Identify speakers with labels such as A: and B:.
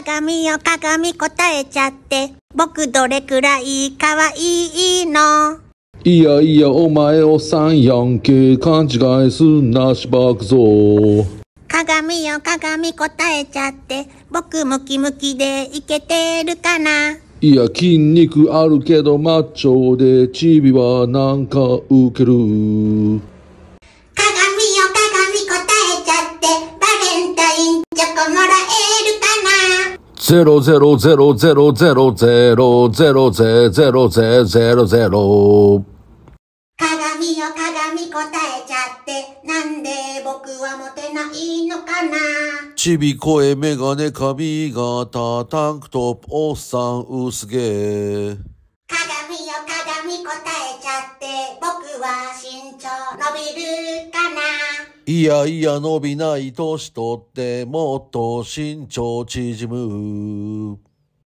A: 鏡よ鏡答えちゃって。僕どれくらい可愛いの
B: いやいや、お前を三四九勘違いすんなしばくぞ。
A: 鏡よ鏡答えちゃって。僕ムキムキでいけてるかな
B: いや、筋肉あるけどマッチョでチビはなんかウケる。
C: ゼロゼロゼロゼロゼロゼロゼロゼゼロゼゼロゼロ。
A: 鏡よ鏡答えちゃって、なんで僕はモテないのかな。
D: ちび声メガネ髪型タンクトップおっさん薄毛。鏡よ鏡答
A: えちゃって、僕は身長伸びるか
D: いやいや伸びない年とってもっと身長縮む。